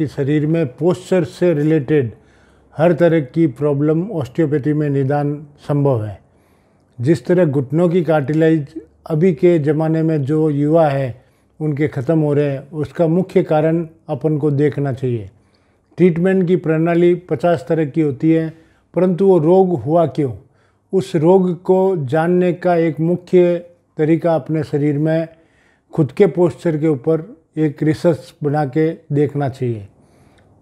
आपके शरीर में पोस्चर से रिलेटेड हर तरह की प्रॉब्लम ऑस्टियोपैथी में निदान संभव है जिस तरह घुटनों की कार्टिलाइज अभी के ज़माने में जो युवा है उनके ख़त्म हो रहे हैं उसका मुख्य कारण अपन को देखना चाहिए ट्रीटमेंट की प्रणाली पचास तरह की होती है परंतु वो रोग हुआ क्यों उस रोग को जानने का एक मुख्य तरीका अपने शरीर में खुद के पोस्चर के ऊपर एक रिसर्च बना के देखना चाहिए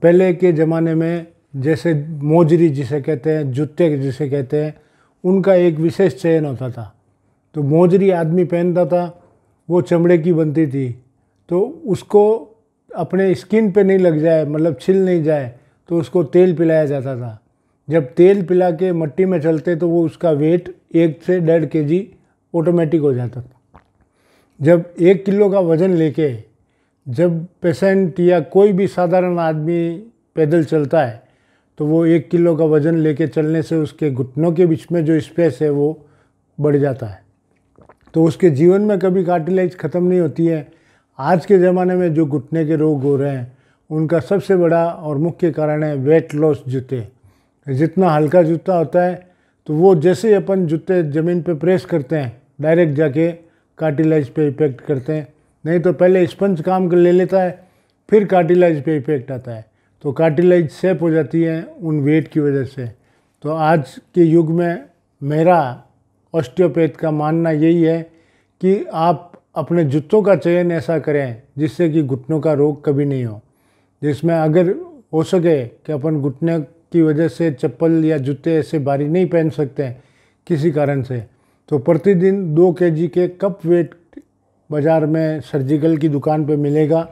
पहले के ज़माने में जैसे मोजरी जिसे कहते हैं जूते जिसे कहते हैं उनका एक विशेष चयन होता था तो मोजरी आदमी पहनता था वो चमड़े की बनती थी तो उसको अपने स्किन पे नहीं लग जाए मतलब छिल नहीं जाए तो उसको तेल पिलाया जाता था जब तेल पिला के मट्टी में चलते तो वो उसका वेट एक से डेढ़ के जी ऑटोमेटिक हो जाता था जब एक किलो का वज़न लेके जब पेशेंट या कोई भी साधारण आदमी पैदल चलता है तो वो एक किलो का वज़न लेके चलने से उसके घुटनों के बीच में जो स्पेस है वो बढ़ जाता है तो उसके जीवन में कभी कार्टिलेज ख़त्म नहीं होती है आज के ज़माने में जो घुटने के रोग हो रहे हैं उनका सबसे बड़ा और मुख्य कारण है वेट लॉस जूते जितना हल्का जूता होता है तो वो जैसे ही अपन जूते ज़मीन पे प्रेस करते हैं डायरेक्ट जाके कार्टिलेज पे इफ़ेक्ट करते हैं नहीं तो पहले स्पंज काम कर ले लेता है फिर कार्टिलाइज पे इफेक्ट आता है तो कार्टिलाइज सेप हो जाती है उन वेट की वजह से तो आज के युग में मेरा ऑस्टियोपैथ का मानना यही है कि आप अपने जूतों का चयन ऐसा करें जिससे कि घुटनों का रोग कभी नहीं हो जिसमें अगर हो सके कि अपन घुटने की वजह से चप्पल या जूते ऐसे भारी नहीं पहन सकते किसी कारण से तो प्रतिदिन दो के जी के कप वेट बाज़ार में सर्जिकल की दुकान पे मिलेगा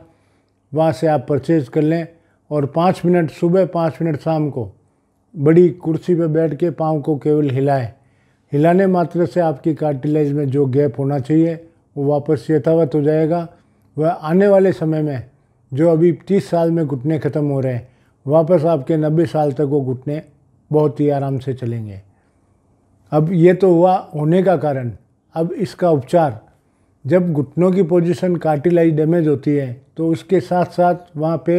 वहाँ से आप परचेज़ कर लें और पाँच मिनट सुबह पाँच मिनट शाम को बड़ी कुर्सी पे बैठ के पाँव को केवल हिलाएं हिलाने मात्र से आपकी कार्टिलेज में जो गैप होना चाहिए वो वापस यथावत हो जाएगा वह आने वाले समय में जो अभी तीस साल में घुटने ख़त्म हो रहे हैं वापस आपके नब्बे साल तक वो घुटने बहुत ही आराम से चलेंगे अब ये तो हुआ होने का कारण अब इसका उपचार जब घुटनों की पोजीशन कार्टिलाइज डैमेज होती है तो उसके साथ साथ वहाँ पे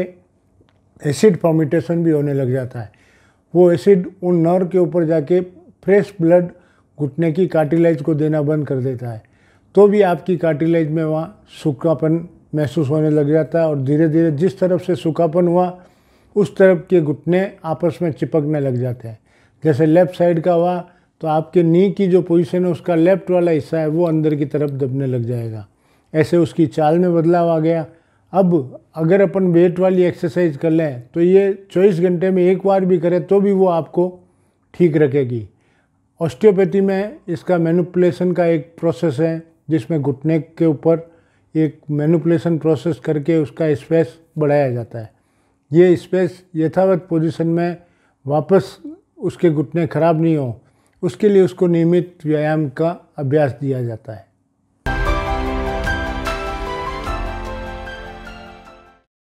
एसिड फॉर्मिटेशन भी होने लग जाता है वो एसिड उन नर के ऊपर जाके फ्रेश ब्लड घुटने की कार्टिलाइज को देना बंद कर देता है तो भी आपकी कार्टिलाइज में वहाँ सूखापन महसूस होने लग जाता है और धीरे धीरे जिस तरफ से सूखापन हुआ उस तरफ के घुटने आपस में चिपकने लग जाते हैं जैसे लेफ़्ट साइड का हुआ तो आपके नी की जो पोजीशन है उसका लेफ्ट वाला हिस्सा है वो अंदर की तरफ दबने लग जाएगा ऐसे उसकी चाल में बदलाव आ गया अब अगर अपन वेट वाली एक्सरसाइज कर लें तो ये चौबीस घंटे में एक बार भी करें तो भी वो आपको ठीक रखेगी ऑस्टियोपैथी में इसका मैनुपलेसन का एक प्रोसेस है जिसमें घुटने के ऊपर एक मैनुपलेसन प्रोसेस करके उसका स्पेस बढ़ाया जाता है ये स्पेस यथावत पोजीशन में वापस उसके घुटने ख़राब नहीं हों उसके लिए उसको नियमित व्यायाम का अभ्यास दिया जाता है